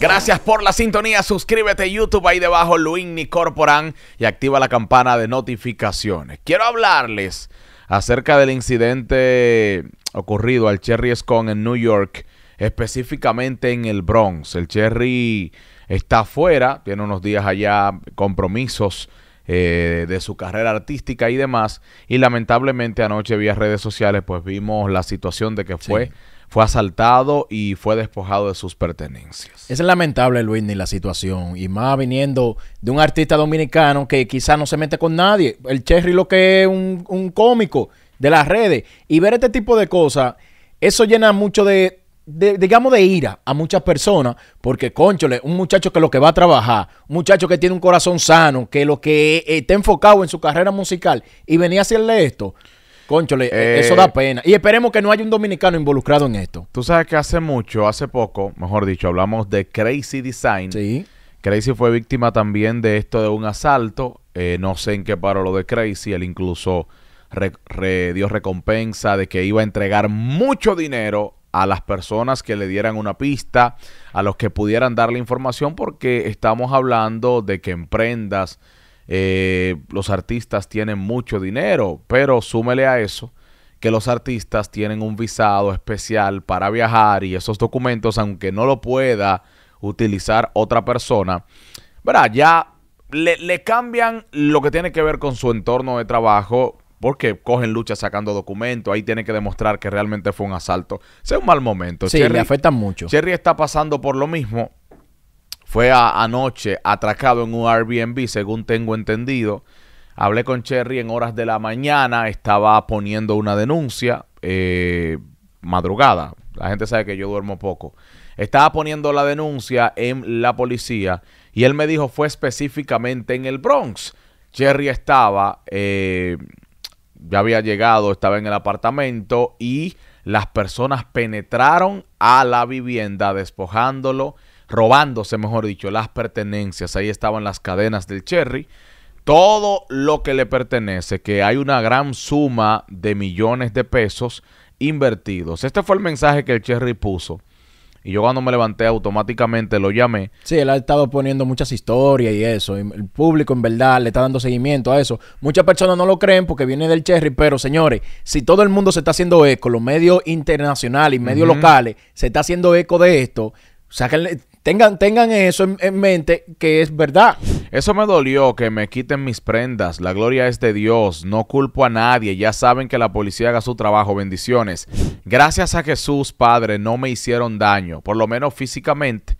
Gracias por la sintonía. Suscríbete YouTube ahí debajo, Luigni Corporan, y activa la campana de notificaciones. Quiero hablarles acerca del incidente ocurrido al Cherry Scone en New York, específicamente en el Bronx. El Cherry está afuera, tiene unos días allá compromisos. Eh, de su carrera artística y demás. Y lamentablemente anoche vía redes sociales pues vimos la situación de que fue fue asaltado y fue despojado de sus pertenencias. Es lamentable, Luis, la situación, y más viniendo de un artista dominicano que quizás no se mete con nadie. El Cherry lo que es un, un cómico de las redes. Y ver este tipo de cosas, eso llena mucho de, digamos, de ira a muchas personas, porque, conchole, un muchacho que lo que va a trabajar, un muchacho que tiene un corazón sano, que lo que está enfocado en su carrera musical, y venía a hacerle esto, Conchole, eh, eh, eso da pena. Y esperemos que no haya un dominicano involucrado en esto. Tú sabes que hace mucho, hace poco, mejor dicho, hablamos de Crazy Design. Sí. Crazy fue víctima también de esto de un asalto. Eh, no sé en qué paró lo de Crazy. Él incluso dio recompensa de que iba a entregar mucho dinero a las personas que le dieran una pista, a los que pudieran darle información, porque estamos hablando de que emprendas eh, los artistas tienen mucho dinero, pero súmele a eso que los artistas tienen un visado especial para viajar y esos documentos, aunque no lo pueda utilizar otra persona, ¿verdad? Ya le, cambian lo que tiene que ver con su entorno de trabajo porque cogen lucha sacando documentos, ahí tiene que demostrar que realmente fue un asalto. Es un mal momento. Sí, Cherry, le mucho. Cherry está pasando por lo mismo fue anoche atracado en un Airbnb, según tengo entendido. Hablé con Cherry en horas de la mañana, estaba poniendo una denuncia, eh, madrugada, la gente sabe que yo duermo poco. Estaba poniendo la denuncia en la policía y él me dijo fue específicamente en el Bronx. Cherry estaba, eh, ya había llegado, estaba en el apartamento y las personas penetraron a la vivienda despojándolo robándose, mejor dicho, las pertenencias. Ahí estaban las cadenas del Cherry. Todo lo que le pertenece, que hay una gran suma de millones de pesos invertidos. Este fue el mensaje que el Cherry puso. Y yo cuando me levanté automáticamente lo llamé. Sí, él ha estado poniendo muchas historias y eso. el público en verdad le está dando seguimiento a eso. Muchas personas no lo creen porque viene del Cherry, pero señores, si todo el mundo se está haciendo eco, los medios internacionales y medios locales se está haciendo eco de esto, sáquenle, Tengan, eso en, mente que es verdad. Eso me dolió que me quiten mis prendas. La gloria es de Dios. No culpo a nadie. Ya saben que la policía haga su trabajo. Bendiciones. Gracias a Jesús, Padre, no me hicieron daño. Por lo menos físicamente.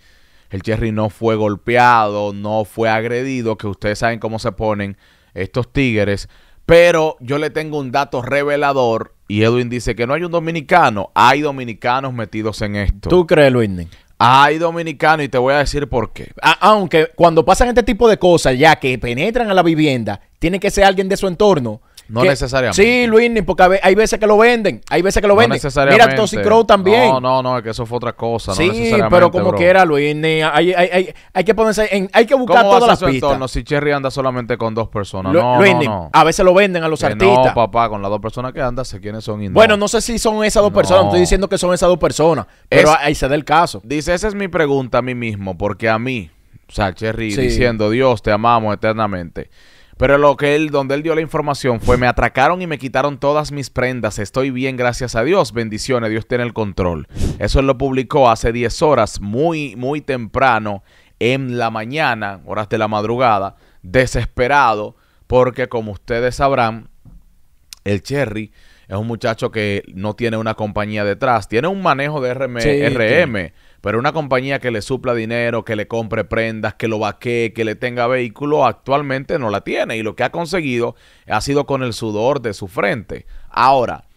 El Jerry no fue golpeado, no fue agredido, que ustedes saben cómo se ponen estos tigres. Pero yo le tengo un dato revelador y Edwin dice que no hay un dominicano, hay dominicanos metidos en esto. ¿Tú crees, Edwin. Ay, dominicano, y te voy a decir por qué. aunque cuando pasan este tipo de cosas, ya que penetran a la vivienda, tiene que ser alguien de su entorno no necesariamente. Sí, Luis, porque hay veces que lo venden. Hay veces que lo no Necesariamente. Mira Toxic Crow también. No, no, no, es que eso fue otra cosa. Sí, no necesariamente, pero como quiera, Luis, hay, hay, hay, hay, que ponerse en, hay que buscar todas las pistas. Entorno, si Cherry anda solamente con dos personas. no, a veces lo venden a los artistas. No, papá, con las dos personas que anda, sé quiénes son. bueno, no sé si son esas dos personas. Estoy diciendo que son esas dos personas. Pero ahí se da el caso. Dice, esa es mi pregunta a mí mismo, porque a mí, o sea, Cherry diciendo, Dios, te amamos eternamente. Pero lo que él, donde él dio la información fue, me atracaron y me quitaron todas mis prendas, estoy bien, gracias a Dios, bendiciones, Dios tiene el control. Eso él lo publicó hace 10 horas, muy, muy temprano, en la mañana, horas de la madrugada, desesperado, porque como ustedes sabrán, el Cherry es un muchacho que no tiene una compañía detrás, tiene un manejo de RM, RM. Pero una compañía que le supla dinero, que le compre prendas, que lo vaquee, que le tenga vehículo, actualmente no la tiene. Y lo que ha conseguido ha sido con el sudor de su frente. Ahora,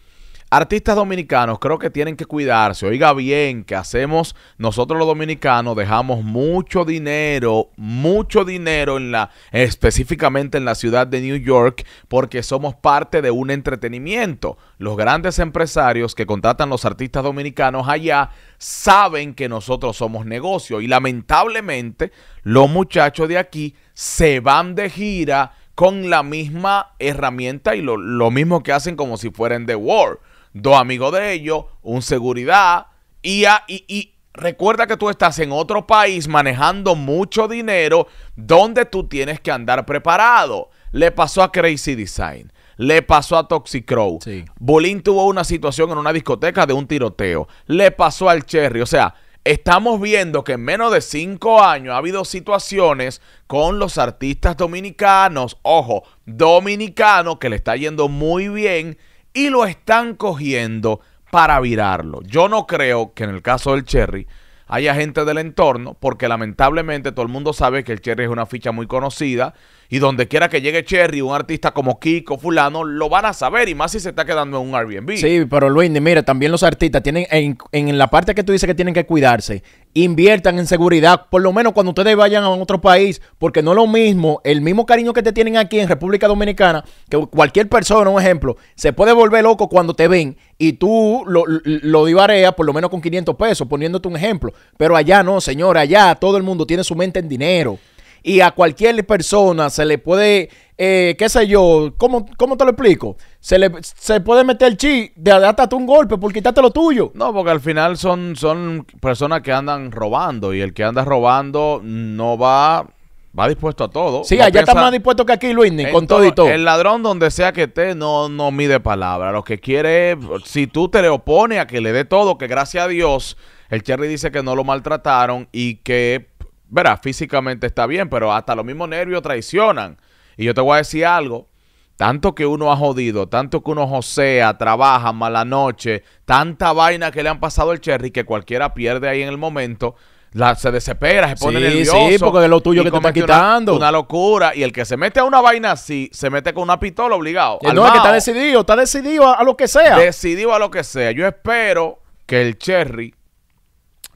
Artistas dominicanos creo que tienen que cuidarse. Oiga bien, que hacemos nosotros los dominicanos, dejamos mucho dinero, mucho dinero en la específicamente en la ciudad de New York porque somos parte de un entretenimiento. Los grandes empresarios que contratan los artistas dominicanos allá saben que nosotros somos negocio y lamentablemente los muchachos de aquí se van de gira con la misma herramienta y lo, lo mismo que hacen como si fueran de War dos amigos de ellos, un seguridad y, y, recuerda que tú estás en otro país manejando mucho dinero donde tú tienes que andar preparado. Le pasó a Crazy Design le pasó a Toxic Crow. Bolín tuvo una situación en una discoteca de un tiroteo. Le pasó al Cherry. O sea, estamos viendo que en menos de cinco años ha habido situaciones con los artistas dominicanos. Ojo, dominicano que le está yendo muy bien y lo están cogiendo para virarlo. Yo no creo que en el caso del Cherry haya gente del entorno, porque lamentablemente todo el mundo sabe que el Cherry es una ficha muy conocida y donde quiera que llegue Cherry, un artista como Kiko, fulano, lo van a saber y más si se está quedando en un Airbnb. Sí, pero Luis, mira, también los artistas tienen, en, en la parte que tú dices que tienen que cuidarse, inviertan en seguridad, por lo menos cuando ustedes vayan a otro país, porque no es lo mismo, el mismo cariño que te tienen aquí en República Dominicana, que cualquier persona, un ejemplo, se puede volver loco cuando te ven y tú lo, lo divareas por lo menos con 500 pesos, poniéndote un ejemplo. Pero allá no, señora, allá todo el mundo tiene su mente en dinero y a cualquier persona se le puede, eh, qué sé yo, ¿cómo, ¿cómo, te lo explico? Se le se puede meter el chi de atarte un golpe por quitarte lo tuyo. No, porque al final son, son personas que andan robando y el que anda robando no va... Va dispuesto a todo. Sí, allá está más dispuesto que aquí, Luis, con todo y todo. El ladrón, donde sea que esté, no, no mide palabra. Lo que quiere, si tú te le opones a que le dé todo, que gracias a Dios, el Cherry dice que no lo maltrataron y que verá, físicamente está bien, pero hasta los mismos nervios traicionan. Y yo te voy a decir algo, tanto que uno ha jodido, tanto que uno josea, trabaja, mala noche, tanta vaina que le han pasado al Cherry que cualquiera pierde ahí en el momento, la, se desespera, se pone nervioso. Sí, porque es lo tuyo que te están quitando. Una, locura. Y el que se mete a una vaina así, se mete con una pistola obligado. Y eh, no, es que está decidido, está decidido a, a, lo que sea. Decidido a lo que sea. Yo espero que el Cherry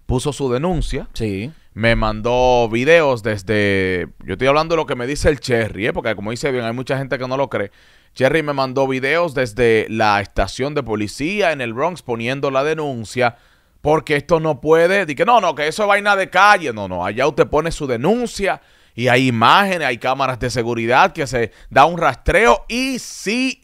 puso su denuncia. Sí me mandó videos desde. Yo estoy hablando de lo que me dice el Cherry, eh, porque como dice bien, hay mucha gente que no lo cree. Cherry me mandó videos desde la estación de policía en el Bronx poniendo la denuncia. Porque esto no puede. que no, no, que eso es vaina de calle. No, no, allá usted pone su denuncia y hay imágenes, hay cámaras de seguridad que se da un rastreo. Y sí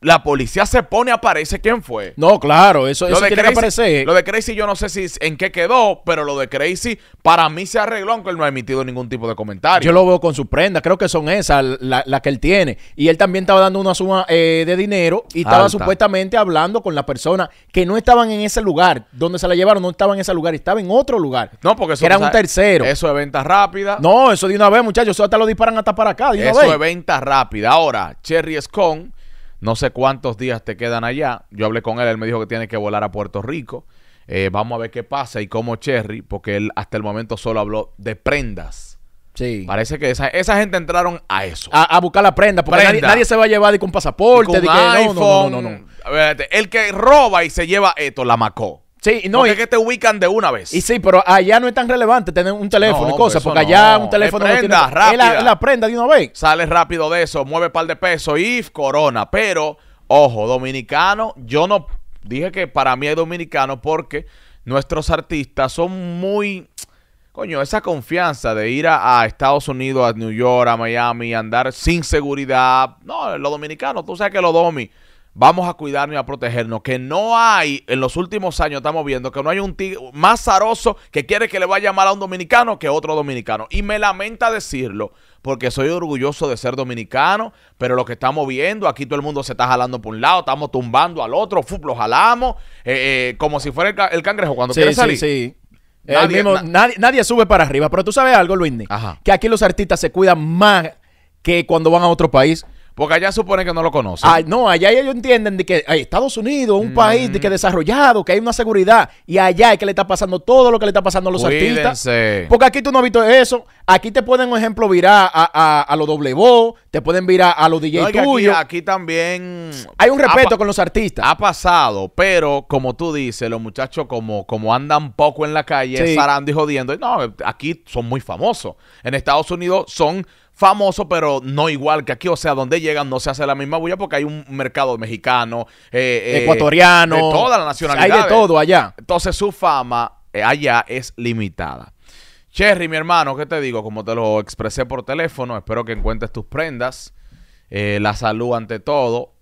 la policía se pone, aparece quién fue. No, claro, eso, tiene que aparecer. Lo de Crazy yo no sé si en qué quedó, pero lo de Crazy para mí se arregló, aunque él no ha emitido ningún tipo de comentario. Yo lo veo con su prenda creo que son esas, las la que él tiene. Y él también estaba dando una suma eh, de dinero y estaba supuestamente hablando con la persona que no estaban en ese lugar, donde se la llevaron, no estaba en ese lugar, estaba en otro lugar. No, porque eso era un tercero. Eso es venta rápida. No, eso de una vez, muchachos, eso hasta lo disparan hasta para acá. De eso es venta rápida. Ahora, Cherry Scone no sé cuántos días te quedan allá. Yo hablé con él, él me dijo que tiene que volar a Puerto Rico. Eh, vamos a ver qué pasa y cómo Cherry, porque él hasta el momento solo habló de prendas. Sí. Parece que esa, gente entraron a eso. A, buscar la prenda, porque Nadie, se va a llevar con un pasaporte, de iPhone, no, no, no, El que roba y se lleva esto, la macó. Sí, no. es que te ubican de una vez. Y sí, pero allá no es tan relevante tener un teléfono y cosas, porque allá un teléfono. Es la, prenda de una vez. Sale rápido de eso, mueve par de pesos y corona. Pero, ojo, dominicano, yo no. Dije que para mí es dominicano porque nuestros artistas son muy. Coño, esa confianza de ir a, Estados Unidos, a New York, a Miami, andar sin seguridad. No, los dominicanos, tú sabes que los domi vamos a cuidarnos y a protegernos. Que no hay, en los últimos años estamos viendo que no hay un tío más zaroso que quiere que le vaya mal a un dominicano que otro dominicano. Y me lamenta decirlo, porque soy orgulloso de ser dominicano, pero lo que estamos viendo, aquí todo el mundo se está jalando por un lado, estamos tumbando al otro, lo jalamos, eh, eh, como si fuera el, cangrejo cuando quiere salir. Sí, sí. Eh, nadie, nadie, sube para arriba, pero tú sabes algo, Luis, que aquí los artistas se cuidan más que cuando van a otro país. Porque allá supone que no lo conocen. no, allá ellos entienden de que Estados Unidos, un país de que mm. desarrollado, que hay una seguridad. Y allá es que le está pasando todo lo que le está pasando a los artistas. Porque aquí tú no has visto eso. Aquí te pueden, por ejemplo, virar a, los doble te pueden virar a los DJ Aquí, también. Hay un respeto con los artistas. Ha pasado, pero como tú dices, los muchachos, como, como andan poco en la calle, estarán zarando y jodiendo. No, aquí son muy famosos. En Estados Unidos son famoso, pero no igual que aquí. O sea, donde llegan no se hace la misma bulla porque hay un mercado mexicano, eh, eh, ecuatoriano, de toda la nacionalidad. Hay de eh. todo allá. Entonces su fama allá es limitada. Cherry, mi hermano, ¿qué te digo? Como te lo expresé por teléfono, espero que encuentres tus prendas. la salud ante todo.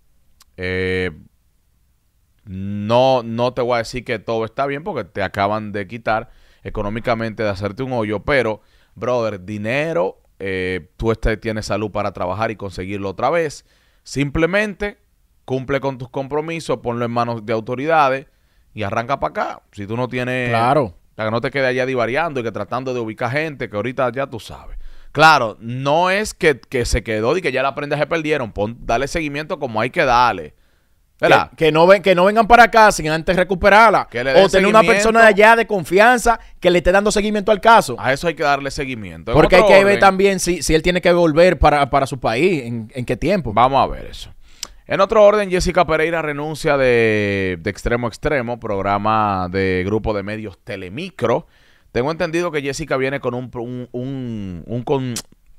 no, no te voy a decir que todo está bien porque te acaban de quitar económicamente de hacerte un hoyo, pero, brother, dinero eh, tú este, tienes salud para trabajar y conseguirlo otra vez. Simplemente cumple con tus compromisos, ponlo en manos de autoridades y arranca para acá. Si tú no tienes... Claro. Para que no te quede allá divariando y que tratando de ubicar gente que ahorita ya tú sabes. Claro, no es que, se quedó y que ya la prenda se perdieron. Pon, dale seguimiento como hay que darle. Que, no ven, que no vengan para acá sin antes recuperarla. O tener una persona de allá de confianza que le esté dando seguimiento al caso. A eso hay que darle seguimiento. Porque hay que ver también si, si él tiene que volver para, su país, en, qué tiempo. Vamos a ver eso. En otro orden, Jessica Pereira renuncia de, de extremo a extremo, programa de grupo de medios Telemicro. Tengo entendido que Jessica viene con un, un, un,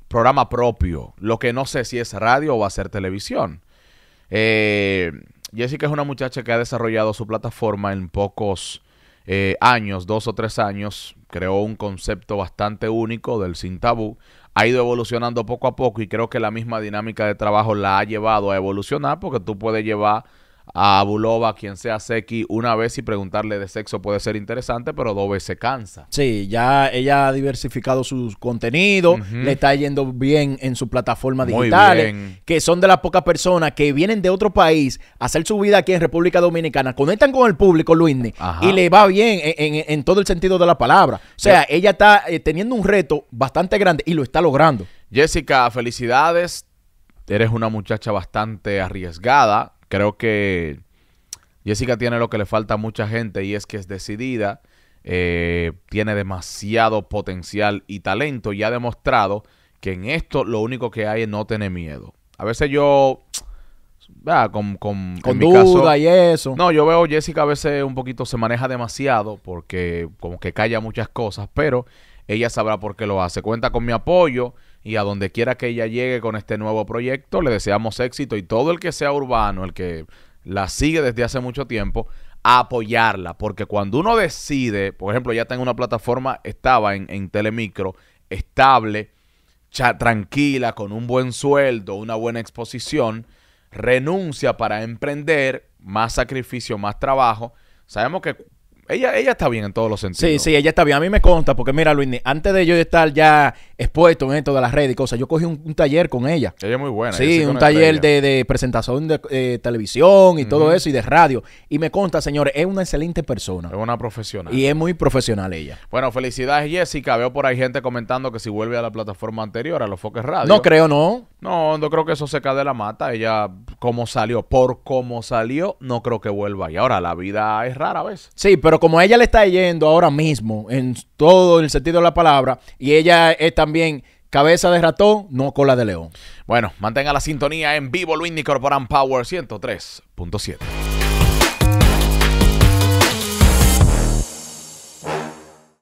programa propio, lo que no sé si es radio o va a ser televisión. Eh, Jessica es una muchacha que ha desarrollado su plataforma en pocos eh, años, dos o tres años. Creó un concepto bastante único del sin tabú. Ha ido evolucionando poco a poco y creo que la misma dinámica de trabajo la ha llevado a evolucionar porque tú puedes llevar a Bulova, quien sea Seki, una vez y preguntarle de sexo puede ser interesante, pero dos veces se cansa. Sí, ya ella ha diversificado sus contenidos, le está yendo bien en su plataforma digital. que son de las pocas personas que vienen de otro país a hacer su vida aquí en República Dominicana, conectan con el público, Luisne, y le va bien en, todo el sentido de la palabra. O sea, ella está eh, teniendo un reto bastante grande y lo está logrando. Jessica, felicidades. Eres una muchacha bastante arriesgada creo que Jessica tiene lo que le falta a mucha gente y es que es decidida, eh, tiene demasiado potencial y talento y ha demostrado que en esto lo único que hay es no tener miedo. A veces yo... Ah, con, con, y eso. No, yo veo Jessica a veces un poquito se maneja demasiado porque como que calla muchas cosas, pero ella sabrá por qué lo hace. Cuenta con mi apoyo y a donde quiera que ella llegue con este nuevo proyecto, le deseamos éxito y todo el que sea urbano, el que la sigue desde hace mucho tiempo, a apoyarla, porque cuando uno decide, por ejemplo, ya tengo una plataforma, estaba en, Telemicro, estable, tranquila, con un buen sueldo, una buena exposición, renuncia para emprender, más sacrificio, más trabajo. Sabemos que ella, ella está bien en todos los sentidos. Sí, sí, ella está bien. A mí me consta, porque mira, Luis, antes de yo estar ya expuesto en esto de las redes y cosas, yo cogí un, taller con ella. Ella es muy buena. Sí, un taller de, presentación de eh, televisión y todo eso, y de radio. Y me consta, señores, es una excelente persona. Es una profesional. Y es muy profesional ella. Bueno, felicidades, Jessica. Veo por ahí gente comentando que si vuelve a la plataforma anterior, a los Foques Radio. No creo, no. No, no creo que eso se cae de la mata. Ella, como salió, por cómo salió, no creo que vuelva. Y ahora la vida es rara ¿ves? Sí, pero como ella le está yendo ahora mismo, en todo el sentido de la palabra, y ella es también cabeza de ratón, no cola de león. Bueno, mantenga la sintonía en vivo, Luis Corporan Power 103.7.